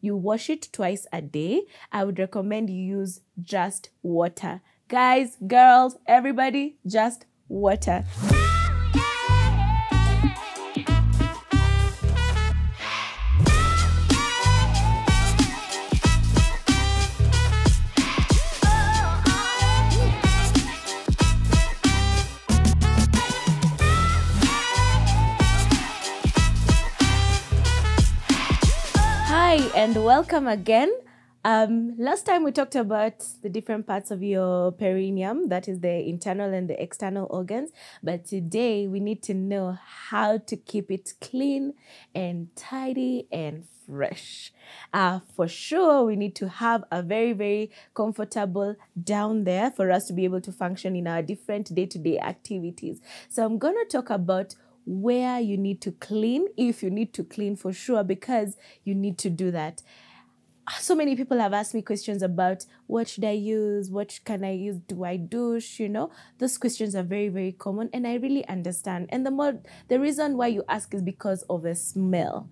You wash it twice a day. I would recommend you use just water. Guys, girls, everybody, just water. welcome again. Um, last time we talked about the different parts of your perineum, that is the internal and the external organs. But today we need to know how to keep it clean and tidy and fresh. Uh, for sure, we need to have a very, very comfortable down there for us to be able to function in our different day to day activities. So I'm going to talk about where you need to clean, if you need to clean for sure, because you need to do that so many people have asked me questions about what should I use, what can I use, do I douche, you know? Those questions are very, very common and I really understand. And the more the reason why you ask is because of the smell.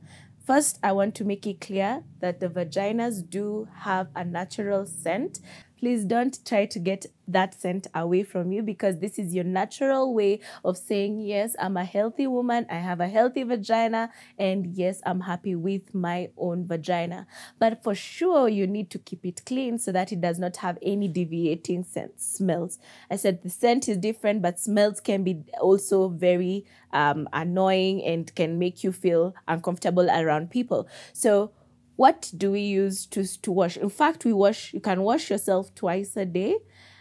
First, I want to make it clear that the vaginas do have a natural scent please don't try to get that scent away from you because this is your natural way of saying, yes, I'm a healthy woman, I have a healthy vagina, and yes, I'm happy with my own vagina. But for sure, you need to keep it clean so that it does not have any deviating scent, smells. I said the scent is different, but smells can be also very um, annoying and can make you feel uncomfortable around people. So what do we use to, to wash? In fact, we wash, you can wash yourself twice a day.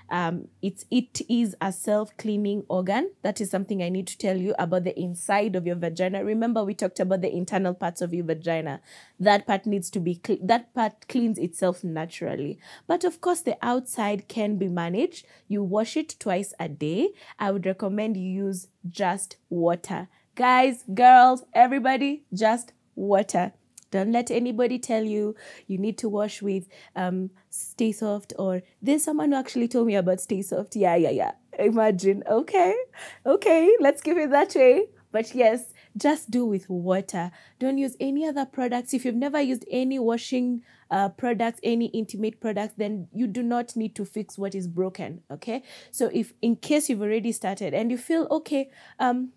Um, it's, it is a self-cleaning organ. That is something I need to tell you about the inside of your vagina. Remember, we talked about the internal parts of your vagina. That part needs to be, that part cleans itself naturally. But of course, the outside can be managed. You wash it twice a day. I would recommend you use just water. Guys, girls, everybody, just water. Don't let anybody tell you you need to wash with um, Stay Soft or there's someone who actually told me about Stay Soft. Yeah, yeah, yeah. Imagine. Okay, okay, let's give it that way. But yes, just do with water. Don't use any other products. If you've never used any washing uh, products, any intimate products, then you do not need to fix what is broken. Okay. So if in case you've already started and you feel okay, um,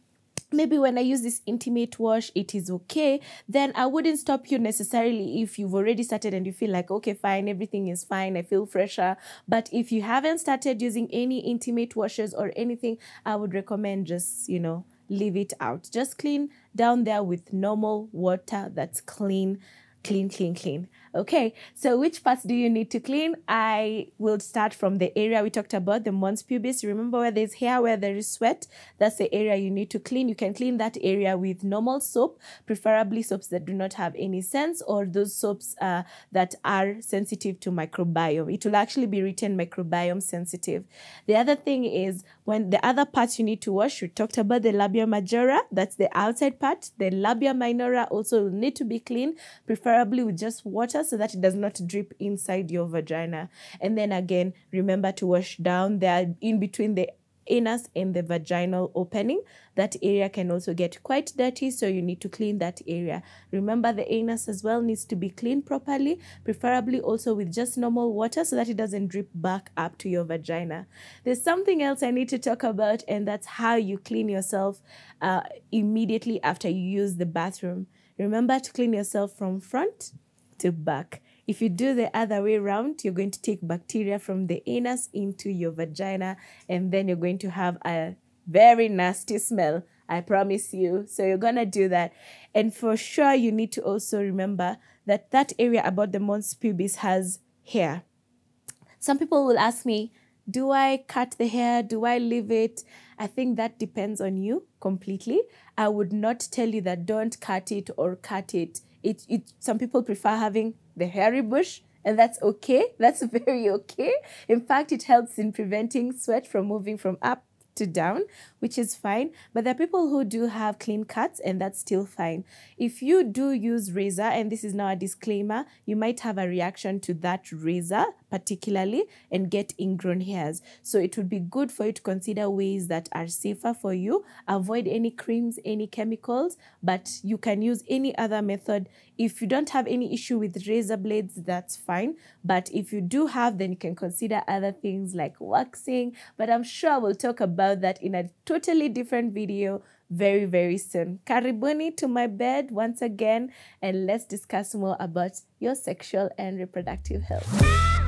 maybe when I use this intimate wash, it is okay, then I wouldn't stop you necessarily if you've already started and you feel like, okay, fine, everything is fine, I feel fresher. But if you haven't started using any intimate washes or anything, I would recommend just, you know, leave it out. Just clean down there with normal water that's clean, clean, clean, clean. Okay, so which parts do you need to clean? I will start from the area we talked about, the mons pubis. Remember where there's hair, where there is sweat, that's the area you need to clean. You can clean that area with normal soap, preferably soaps that do not have any scents or those soaps uh, that are sensitive to microbiome. It will actually be written microbiome sensitive. The other thing is when the other parts you need to wash, we talked about the labia majora, that's the outside part. The labia minora also will need to be clean, preferably with just water so that it does not drip inside your vagina. And then again, remember to wash down there in between the anus and the vaginal opening. That area can also get quite dirty, so you need to clean that area. Remember, the anus as well needs to be cleaned properly, preferably also with just normal water so that it doesn't drip back up to your vagina. There's something else I need to talk about, and that's how you clean yourself uh, immediately after you use the bathroom. Remember to clean yourself from front to back. If you do the other way around, you're going to take bacteria from the anus into your vagina, and then you're going to have a very nasty smell. I promise you. So you're going to do that. And for sure, you need to also remember that that area about the mons pubis has hair. Some people will ask me, do I cut the hair? Do I leave it? I think that depends on you completely. I would not tell you that don't cut it or cut it. It, it, some people prefer having the hairy bush, and that's okay. That's very okay. In fact, it helps in preventing sweat from moving from up to down, which is fine. But there are people who do have clean cuts and that's still fine. If you do use razor, and this is now a disclaimer, you might have a reaction to that razor particularly and get ingrown hairs. So it would be good for you to consider ways that are safer for you. Avoid any creams, any chemicals, but you can use any other method. If you don't have any issue with razor blades, that's fine. But if you do have, then you can consider other things like waxing. But I'm sure we'll talk about about that in a totally different video very, very soon. Karibuni to my bed once again, and let's discuss more about your sexual and reproductive health.